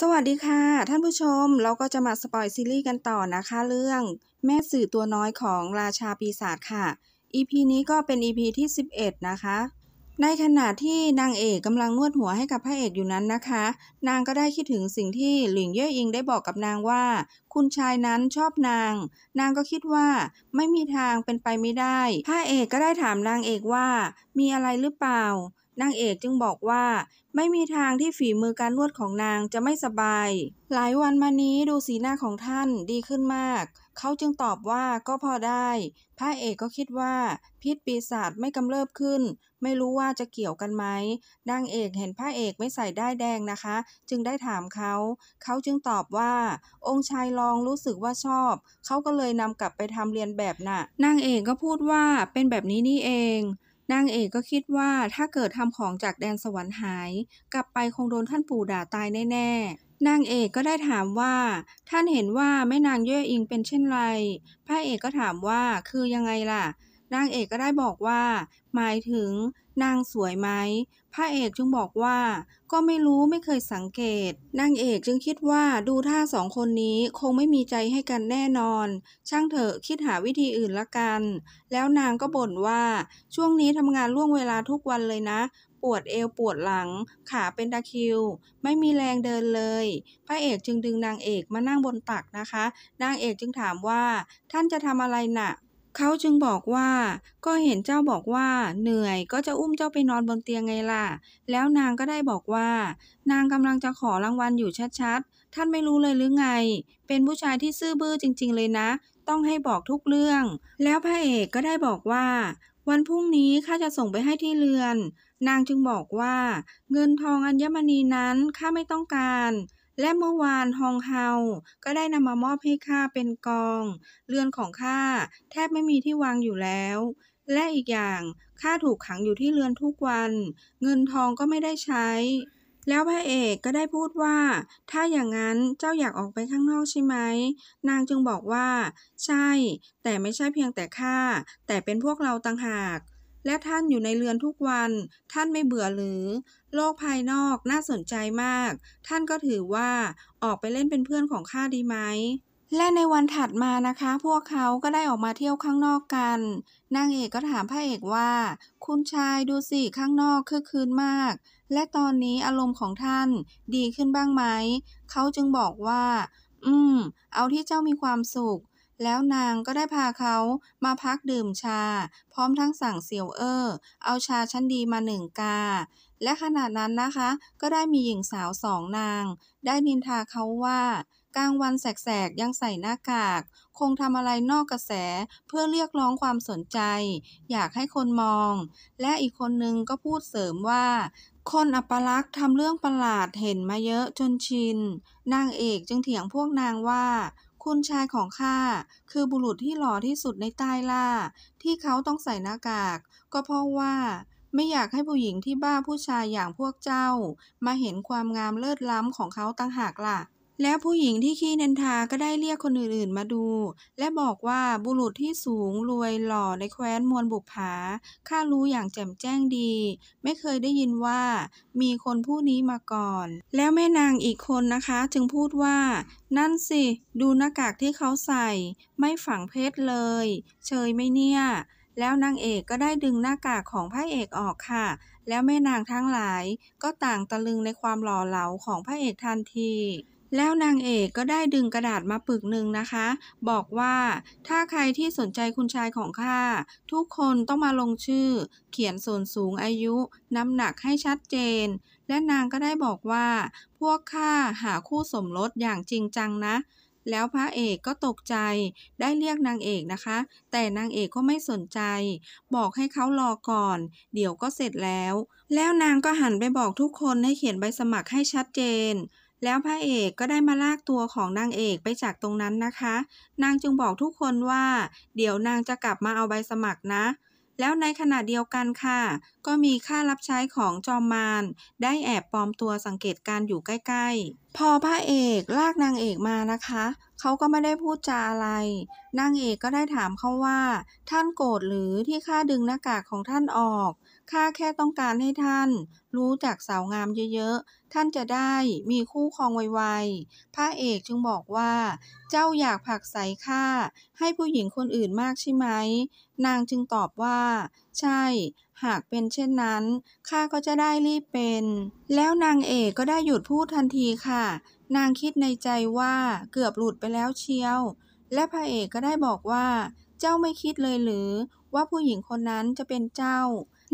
สวัสดีค่ะ ท่านผู้ชมเราก็จะมา สปอยซีรีส์กันต่อนะคะ เรื่องแม่สื่อตัวน้อยของราชาปีศาจค่ะ EP นี้ก็เป็น EP ที่ 11 นะคะ ในขณะที่นางเอกกำลังนวดหัวให้กับพระเอกอยู่นั้นนะคะ นางก็ได้คิดถึงสิ่งที่หลิงเย่ออิงได้บอกกับนางว่า คุณชายนั้นชอบนาง นางก็คิดว่าไม่มีทางเป็นไปไม่ได้พระเอกก็ได้ถามนางเอกว่า มีอะไรหรือเปล่านางเอกจึงบอกว่า ไม่มีทางที่ฝีมือการนวดของนางจะไม่สบาย หลายวันมานี้ดูสีหน้าของท่านดีขึ้นมาก เขาจึงตอบว่าก็พอได้พระเอกก็คิดว่าพิษปีศาจไม่กำเริบขึ้น ไม่รู้ว่าจะเกี่ยวกันไหมนางเอกเห็นพระเอกไม่ใส่ได้แดงนะคะ จึงได้ถามเขา เขาจึงตอบว่า องค์ชายลองรู้สึกว่าชอบ เขาก็เลยนำกลับไปทำเรียนแบบนะ่ะนางเอกก็พูดว่าเป็นแบบนี้นี่เองนางเอกก็คิดว่าถ้าเกิดทำของจากแดนสวรรค์หาย กลับไปคงโดนท่านปู่ด่าตายแน่ๆ นางเอกก็ได้ถามว่า ท่านเห็นว่าแม่นางเย่ออิงเป็นเช่นไรพระเอกก็ถามว่าคือยังไงล่ะนางเอกก็ได้บอกว่า หมายถึงนางสวยไหม พระเอกจึงบอกว่าก็ไม่รู้ไม่เคยสังเกต นางเอกจึงคิดว่าดูท่าสองคนนี้คงไม่มีใจให้กันแน่นอน ช่างเถอะคิดหาวิธีอื่นละกัน แล้วนางก็บ่นว่าช่วงนี้ทำงานล่วงเวลาทุกวันเลยนะ ปวดเอวปวดหลัง ขาเป็นตะคิว ไม่มีแรงเดินเลย พระเอกจึงดึงนางเอกมานั่งบนตักนะคะ นางเอกจึงถามว่า ท่านจะทำอะไรนะ่ะเขาจึงบอกว่า ก็เห็นเจ้าบอกว่า เหนื่อยก็จะอุ้มเจ้าไปนอนบนเตียงไงล่ะ แล้วนางก็ได้บอกว่า นางกำลังจะขอรางวัลอยู่ชัดๆ ท่านไม่รู้เลยหรือไง เป็นผู้ชายที่ซื่อบื้อจริง ๆ เลยนะ ต้องให้บอกทุกเรื่อง แล้วพระเอกก็ได้บอกว่า วันพรุ่งนี้ข้าจะส่งไปให้ที่เรือน นางจึงบอกว่า เงินทองอัญมณีนั้นข้าไม่ต้องการและเมื่อวานฮองเฮา ก็ได้นำมามอบให้ข้าเป็นกอง เรือนของข้าแทบไม่มีที่วางอยู่แล้ว และอีกอย่างข้าถูกขังอยู่ที่เรือนทุกวัน เงินทองก็ไม่ได้ใช้ แล้วพระเอกก็ได้พูดว่า ถ้าอย่างนั้นเจ้าอยากออกไปข้างนอกใช่ไหม นางจึงบอกว่า ใช่ แต่ไม่ใช่เพียงแต่ข้า แต่เป็นพวกเราต่างหากและท่านอยู่ในเรือนทุกวัน ท่านไม่เบื่อหรือ โลกภายนอกน่าสนใจมาก ท่านก็ถือว่า ออกไปเล่นเป็นเพื่อนของข้าดีไหม และในวันถัดมานะคะ พวกเขาก็ได้ออกมาเที่ยวข้างนอกกัน นางเอกก็ถามพระเอกว่า คุณชายดูสิข้างนอกคึกคืนมาก และตอนนี้อารมณ์ของท่านดีขึ้นบ้างไหม เขาจึงบอกว่า อืม เอาที่เจ้ามีความสุขแล้วนางก็ได้พาเขามาพักดื่มชา พร้อมทั้งสั่งเสี่ยวเอ้อเอาชาชั้นดีมาหนึ่งกา และขณะนั้นนะคะ ก็ได้มีหญิงสาวสองนาง ได้นินทาเขาว่า กลางวันแสกๆ ยังใส่หน้ากาก คงทำอะไรนอกกระแสเพื่อเรียกร้องความสนใจ อยากให้คนมอง และอีกคนนึงก็พูดเสริมว่า คนอัปลักษ์ทำเรื่องประหลาดเห็นมาเยอะจนชินนางเอกจึงเถียงพวกนางว่าคุณชายของข้าคือบุรุษที่หล่อที่สุดในใต้ล่าที่เขาต้องใส่หน้ากากก็เพราะว่าไม่อยากให้ผู้หญิงที่บ้าผู้ชายอย่างพวกเจ้ามาเห็นความงามเลิศล้ำของเขาตั้งหากล่ะแล้วผู้หญิงที่ขี้นันทาก็ได้เรียกคนอื่นๆมาดู และบอกว่าบุรุษที่สูงรวยหล่อในแคว้นมวลบุกผาข้ารู้อย่างแจ่มแจ้งดี ไม่เคยได้ยินว่ามีคนผู้นี้มาก่อน แล้วแม่นางอีกคนนะคะจึงพูดว่า นั่นสิ ดูหน้ากากที่เขาใส่ ไม่ฝังเพชรเลย เชยไม่เนี่ย แล้วนางเอกก็ได้ดึงหน้ากากของพระเอกออกค่ะ แล้วแม่นางทั้งหลายก็ต่างตะลึงในความหล่อเหลาของพระเอกทันทีแล้วนางเอกก็ได้ดึงกระดาษมาปึกหนึ่งนะคะ บอกว่าถ้าใครที่สนใจคุณชายของข้าทุกคนต้องมาลงชื่อ เขียนส่วนสูงอายุ น้ำหนักให้ชัดเจน และนางก็ได้บอกว่า พวกข้าหาคู่สมรสอย่างจริงจังนะ แล้วพระเอกก็ตกใจ ได้เรียกนางเอกนะคะ แต่นางเอกก็ไม่สนใจ บอกให้เขารอก่อนเดี๋ยวก็เสร็จแล้ว แล้วนางก็หันไปบอกทุกคนให้เขียนใบสมัครให้ชัดเจนแล้วพระเอกก็ได้มาลากตัวของนางเอกไปจากตรงนั้นนะคะ นางจึงบอกทุกคนว่า เดี๋ยวนางจะกลับมาเอาใบสมัครนะ แล้วในขณะเดียวกันค่ะ ก็มีข้ารับใช้ของจอมมารได้แอบปลอมตัวสังเกตการอยู่ใกล้ ๆพอพระเอกลากนางเอกมานะคะ เขาก็ไม่ได้พูดจาอะไร นางเอกก็ได้ถามเขาว่า ท่านโกรธหรือที่ข้าดึงหน้ากากของท่านออกข้าแค่ต้องการให้ท่าน รู้จักสาวงามเยอะๆท่านจะได้มีคู่ครองไวๆพระเอกจึงบอกว่า เจ้าอยากผักใสข้าให้ผู้หญิงคนอื่นมากใช่ไหมนางจึงตอบว่า ใช่หากเป็นเช่นนั้นข้าก็จะได้รีบเป็น แล้วนางเอกก็ได้หยุดพูดทันทีค่ะ นางคิดในใจว่าเกือบหลุดไปแล้วเชียว และพระเอกก็ได้บอกว่า เจ้าไม่คิดเลยหรือว่าผู้หญิงคนนั้นจะเป็นเจ้า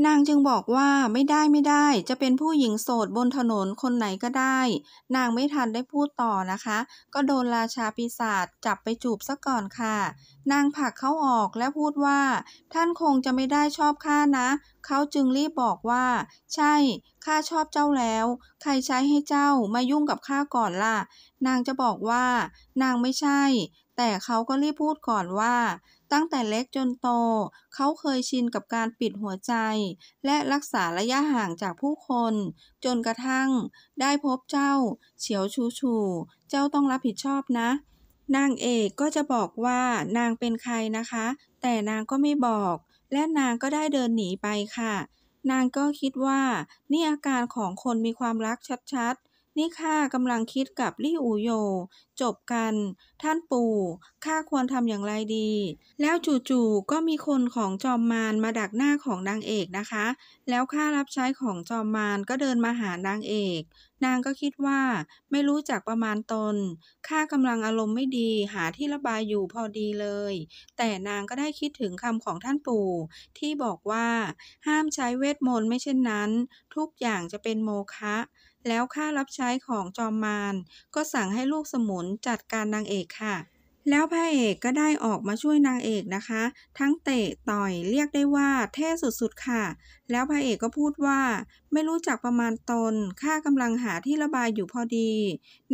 นางจึงบอกว่าไม่ได้ไม่ได้ จะเป็นผู้หญิงโสดบนถนนคนไหนก็ได้ นางไม่ทันได้พูดต่อนะคะ ก็โดนราชาปีศาจจับไปจูบซะก่อนค่ะ นางผลักเขาออกและพูดว่า ท่านคงจะไม่ได้ชอบข้านะ เขาจึงรีบบอกว่า ใช่ข้าชอบเจ้าแล้ว ใครใช้ให้เจ้ามายุ่งกับข้าก่อนล่ะ นางจะบอกว่า นางไม่ใช่ แต่เขาก็รีบพูดก่อนว่าตั้งแต่เล็กจนโต เขาเคยชินกับการปิดหัวใจ และรักษาระยะห่างจากผู้คน จนกระทั่ง ได้พบเจ้า เฉียวชูชู เจ้าต้องรับผิดชอบนะ นางเอกก็จะบอกว่านางเป็นใครนะคะ แต่นางก็ไม่บอก และนางก็ได้เดินหนีไปค่ะ นางก็คิดว่านี่อาการของคนมีความรักชัดๆนี่ข้ากำลังคิดกับลี่อูโยจบกันท่านปู่ข้าควรทำอย่างไรดี แล้วจู่ๆก็มีคนของจอมมารมาดักหน้าของนางเอกนะคะ แล้วข้ารับใช้ของจอมมารก็เดินมาหานางเอก นางก็คิดว่าไม่รู้จักประมาณตนข้ากำลังอารมณ์ไม่ดีหาที่ระบายอยู่พอดีเลย แต่นางก็ได้คิดถึงคำของท่านปู่ ที่บอกว่า ห้ามใช้เวทมนต์ไม่เช่นนั้น ทุกอย่างจะเป็นโมฆะแล้วข้ารับใช้ของจอมมารก็สั่งให้ลูกสมุนจัดการนางเอกค่ะ แล้วพระเอกก็ได้ออกมาช่วยนางเอกนะคะ ทั้งเตะต่อยเรียกได้ว่าเท่สุดๆค่ะ แล้วพระเอกก็พูดว่า ไม่รู้จักประมาณตน ข้ากำลังหาที่ระบายอยู่พอดี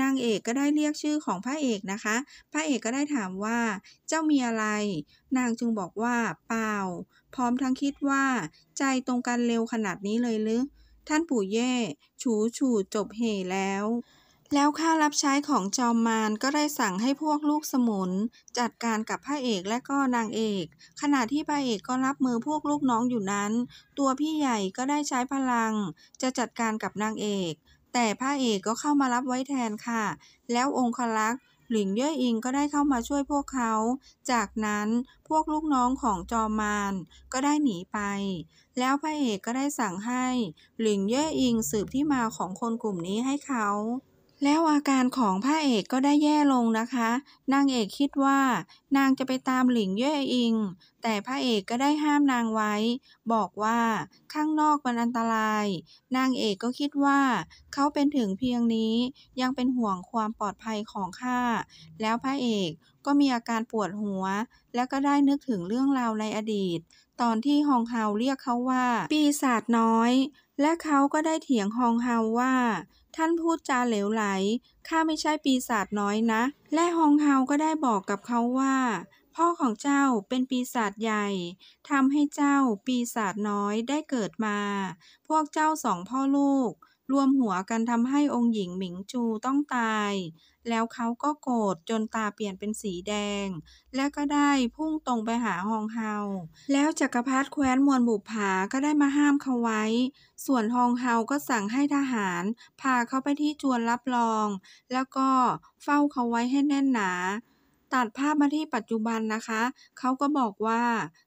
นางเอกก็ได้เรียกชื่อของพระเอกนะคะ พระเอกก็ได้ถามว่า เจ้ามีอะไร นางจึงบอกว่า เปล่า พร้อมทั้งคิดว่า ใจตรงกันเร็วขนาดนี้เลยหรือท่านปู่เย่ ชูชูจบเหแล้ว แล้วข้ารับใช้ของจอมมารก็ได้สั่งให้พวกลูกสมุน จัดการกับพระเอกและก็นางเอก ขณะที่พระเอกก็รับมือพวกลูกน้องอยู่นั้น ตัวพี่ใหญ่ก็ได้ใช้พลังจะจัดการกับนางเอก แต่พระเอกก็เข้ามารับไว้แทนค่ะ แล้วองคลักษหลิงเย่ออิงก็ได้เข้ามาช่วยพวกเขา จากนั้นพวกลูกน้องของจอมานก็ได้หนีไป แล้วพระเอกก็ได้สั่งให้หลิงเย่ออิงสืบที่มาของคนกลุ่มนี้ให้เขาแล้วอาการของพระเอกก็ได้แย่ลงนะคะ นางเอกคิดว่า นางจะไปตามหลิงเย่ออิง แต่พระเอกก็ได้ห้ามนางไว้ บอกว่าข้างนอกมันอันตราย นางเอกก็คิดว่า เขาเป็นถึงเพียงนี้ ยังเป็นห่วงความปลอดภัยของข้า แล้วพระเอกก็มีอาการปวดหัว และก็ได้นึกถึงเรื่องราวในอดีต ตอนที่ฮองเฮาเรียกเขาว่า ปีศาจน้อย และเขาก็ได้เถียงฮองเฮาว่าท่านพูดจาเหลวไหล ข้าไม่ใช่ปีศาจน้อยนะ และฮองเฮา ก็ได้บอกกับเขาว่า พ่อของเจ้าเป็นปีศาจใหญ่ ทำให้เจ้าปีศาจน้อยได้เกิดมา พวกเจ้าสองพ่อลูกรวมหัวกันทำให้องค์หญิงหมิงจูต้องตาย แล้วเขาก็โกรธจนตาเปลี่ยนเป็นสีแดง และก็ได้พุ่งตรงไปหาฮองเฮา แล้วจักรพรรดิแคว้นมวนบุผาก็ได้มาห้ามเขาไว้ ส่วนฮองเฮาก็สั่งให้ทหารพาเขาไปที่จวนรับรอง แล้วก็เฝ้าเขาไว้ให้แน่นหนา ตัดภาพมาที่ปัจจุบันนะคะ เขาก็บอกว่า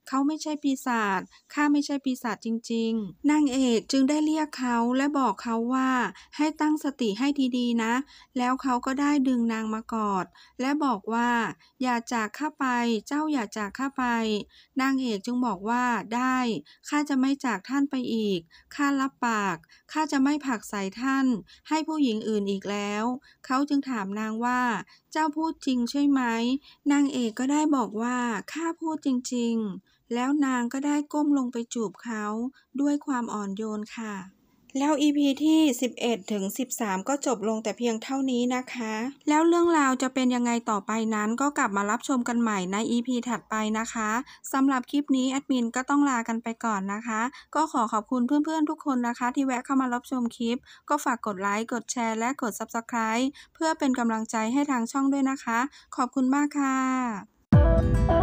เขาไม่ใช่ปีศาจ ข้าไม่ใช่ปีศาจจริงๆ นางเอกจึงได้เรียกเขาและบอกเขาว่าให้ตั้งสติให้ดีๆนะ แล้วเขาก็ได้ดึงนางมากอด และบอกว่าอย่าจากข้าไป เจ้าอย่าจากข้าไป นางเอกจึงบอกว่าได้ ข้าจะไม่จากท่านไปอีก ข้ารับปาก ข้าจะไม่ผักใส่ท่าน ให้ผู้หญิงอื่นอีกแล้ว เขาจึงถามนางว่าเจ้าพูดจริงใช่ไหม นางเอกก็ได้บอกว่าข้าพูดจริง ๆแล้วนางก็ได้ก้มลงไปจูบเขาด้วยความอ่อนโยนค่ะ แล้ว EP ที่ 11ถึง13 ก็จบลงแต่เพียงเท่านี้นะคะ แล้วเรื่องราวจะเป็นยังไงต่อไปนั้นก็กลับมารับชมกันใหม่ใน EP ถัดไปนะคะสำหรับคลิปนี้แอดมินก็ต้องลากันไปก่อนนะคะ ก็ขอขอบคุณเพื่อนๆทุกคนนะคะที่แวะเข้ามารับชมคลิป ก็ฝากกดไลค์กดแชร์และกด Subscribe เพื่อเป็นกำลังใจให้ทางช่องด้วยนะคะ ขอบคุณมากค่ะ